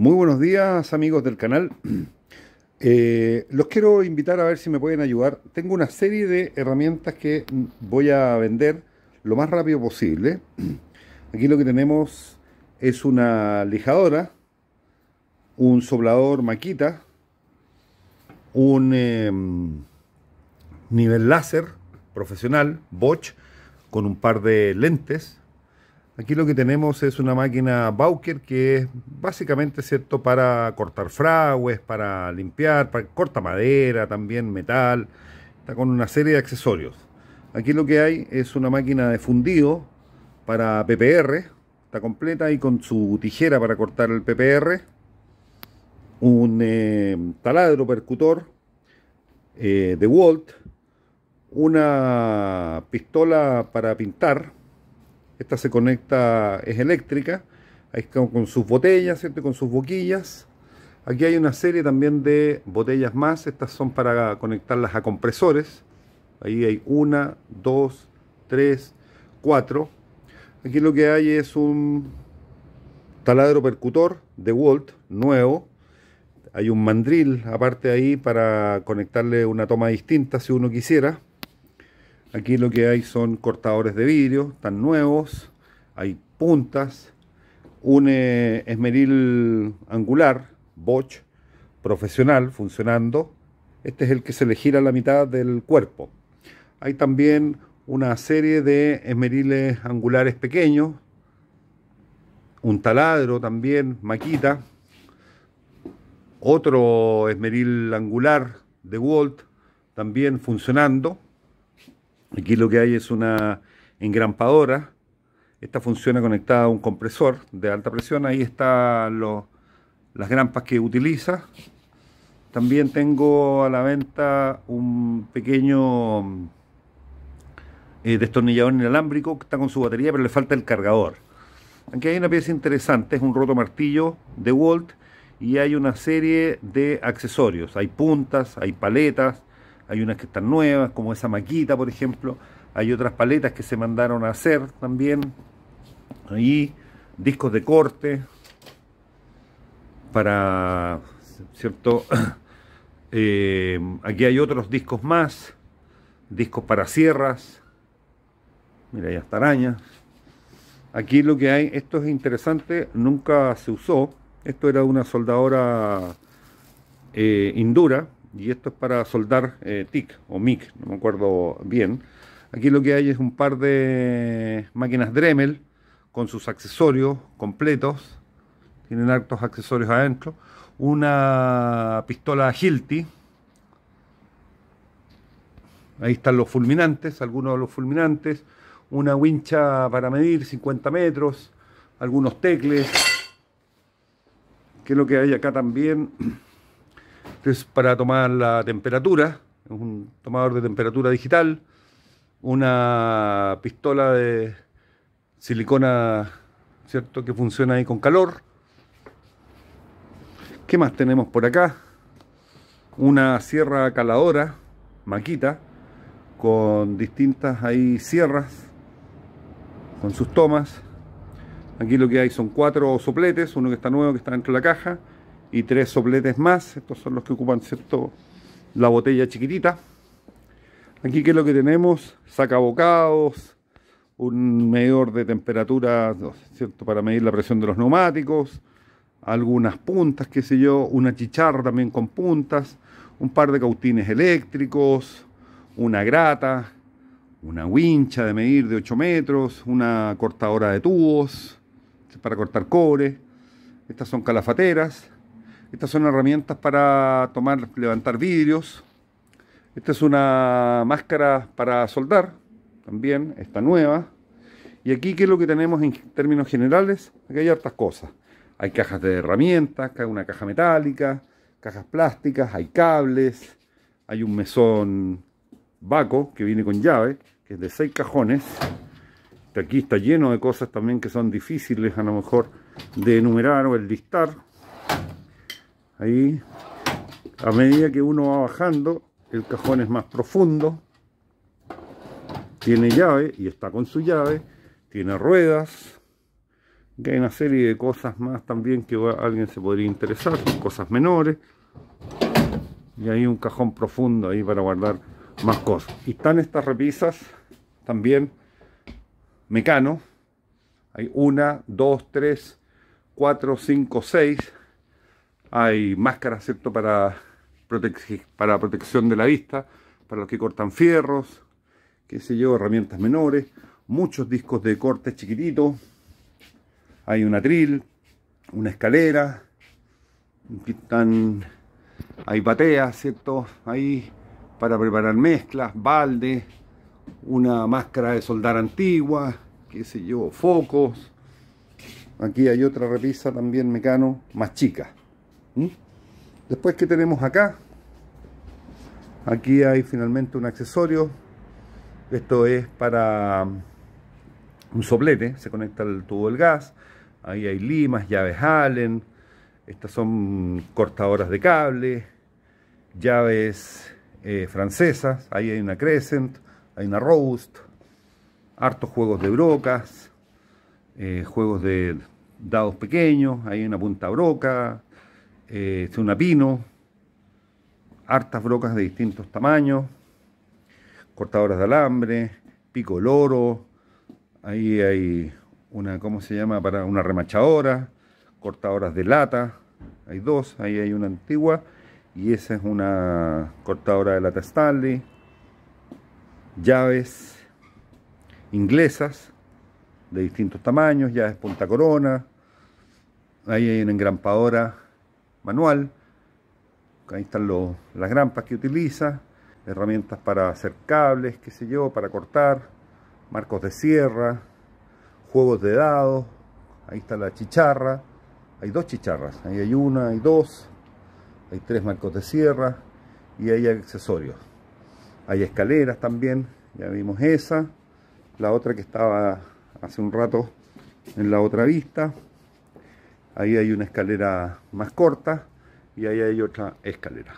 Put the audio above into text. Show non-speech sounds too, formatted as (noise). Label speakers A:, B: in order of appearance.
A: Muy buenos días amigos del canal. (clears throat) Eh, los quiero invitar a ver si me pueden ayudar. Tengo una serie de herramientas que voy a vender lo más rápido posible. (clears throat) Aquí lo que tenemos es una lijadora, un soblador maquita, un em, nivel láser profesional, Bosch, con un par de lentes, Aquí lo que tenemos es una máquina Bowker que es básicamente cierto para cortar fragues, para limpiar, para corta madera, también metal, está con una serie de accesorios. Aquí lo que hay es una máquina de fundido para PPR, está completa y con su tijera para cortar el PPR, un eh, taladro percutor eh, de Walt, una pistola para pintar esta se conecta, es eléctrica, con sus botellas, con sus boquillas. Aquí hay una serie también de botellas más, estas son para conectarlas a compresores. Ahí hay una, dos, tres, cuatro. Aquí lo que hay es un taladro percutor de Walt nuevo. Hay un mandril aparte ahí para conectarle una toma distinta si uno quisiera. Aquí lo que hay son cortadores de vidrio, tan nuevos, hay puntas, un eh, esmeril angular, Bosch, profesional, funcionando. Este es el que se le gira la mitad del cuerpo. Hay también una serie de esmeriles angulares pequeños, un taladro también, maquita, otro esmeril angular de Walt, también funcionando. Aquí lo que hay es una engrampadora. Esta funciona conectada a un compresor de alta presión. Ahí están las grampas que utiliza. También tengo a la venta un pequeño eh, destornillador inalámbrico que está con su batería, pero le falta el cargador. Aquí hay una pieza interesante, es un roto martillo de Walt y hay una serie de accesorios. Hay puntas, hay paletas, hay unas que están nuevas, como esa maquita, por ejemplo, hay otras paletas que se mandaron a hacer también, ahí, discos de corte, para, ¿cierto? (coughs) Eh, aquí hay otros discos más, discos para sierras, mira, ya está araña. Aquí lo que hay, esto es interesante, nunca se usó, esto era una soldadora eh, indura, y esto es para soldar eh, TIC o MIC, no me acuerdo bien. Aquí lo que hay es un par de máquinas Dremel con sus accesorios completos, tienen hartos accesorios adentro, una pistola Hilti, ahí están los fulminantes, algunos de los fulminantes, una wincha para medir 50 metros, algunos tecles, que es lo que hay acá también (clears throat) es para tomar la temperatura, un tomador de temperatura digital, una pistola de silicona, ¿cierto? Que funciona ahí con calor. ¿Qué más tenemos por acá? Una sierra caladora, maquita, con distintas ahí sierras, con sus tomas. Aquí lo que hay son cuatro sopletes, uno que está nuevo, que está dentro de la caja, y tres sopletes más. Estos son los que ocupan ¿cierto? la botella chiquitita. Aquí que es lo que tenemos, sacabocados, un medidor de temperatura ¿cierto? para medir la presión de los neumáticos, algunas puntas, qué sé yo, una chicharra también con puntas, un par de cautines eléctricos, una grata, una wincha de medir de 8 metros, una cortadora de tubos para cortar cobre. Estas son calafateras, estas son herramientas para tomar, levantar vidrios. Esta es una máscara para soldar, también, esta nueva. Y aquí, ¿qué es lo que tenemos en términos generales? Aquí hay hartas cosas. Hay cajas de herramientas, una caja metálica, cajas plásticas, hay cables, hay un mesón vaco que viene con llave, que es de seis cajones. Este aquí está lleno de cosas también que son difíciles a lo mejor de enumerar o el listar Ahí, a medida que uno va bajando, el cajón es más profundo. Tiene llave y está con su llave. Tiene ruedas. hay una serie de cosas más también que alguien se podría interesar. Cosas menores. Y hay un cajón profundo ahí para guardar más cosas. Y están estas repisas también mecano. Hay una, dos, tres, cuatro, cinco, seis hay máscaras, ¿cierto?, para, protección de la vista, para los que cortan fierros, qué sé yo, herramientas menores, muchos discos de corte chiquititos, hay un atril, una escalera, están, hay pateas, ¿cierto?, ahí para preparar mezclas, balde, una máscara de soldar antigua, qué sé yo, focos. Aquí hay otra repisa también mecano más chica. ¿Mm? Después, que tenemos acá? Aquí hay finalmente un accesorio. Esto es para um, un soplete, se conecta al tubo del gas. Ahí hay limas, llaves Allen. Estas son cortadoras de cable, llaves eh, francesas. Ahí hay una Crescent, hay una Roast. Hartos juegos de brocas, eh, juegos de dados pequeños. hay una punta broca eh, una pino, hartas brocas de distintos tamaños, cortadoras de alambre, pico loro, ahí hay una, ¿cómo se llama? Para una remachadora, cortadoras de lata, hay dos, ahí hay una antigua y esa es una cortadora de lata Stanley, llaves inglesas de distintos tamaños, llaves punta corona, ahí hay una engrampadora manual. Ahí están las grampas que utiliza, herramientas para hacer cables, qué se yo, para cortar, marcos de sierra, juegos de dados. Ahí está la chicharra. Hay dos chicharras, ahí hay una, hay dos, hay tres marcos de sierra y hay accesorios. Hay escaleras también, ya vimos esa. La otra que estaba hace un rato en la otra vista. Ahí hay una escalera más corta y ahí hay otra escalera.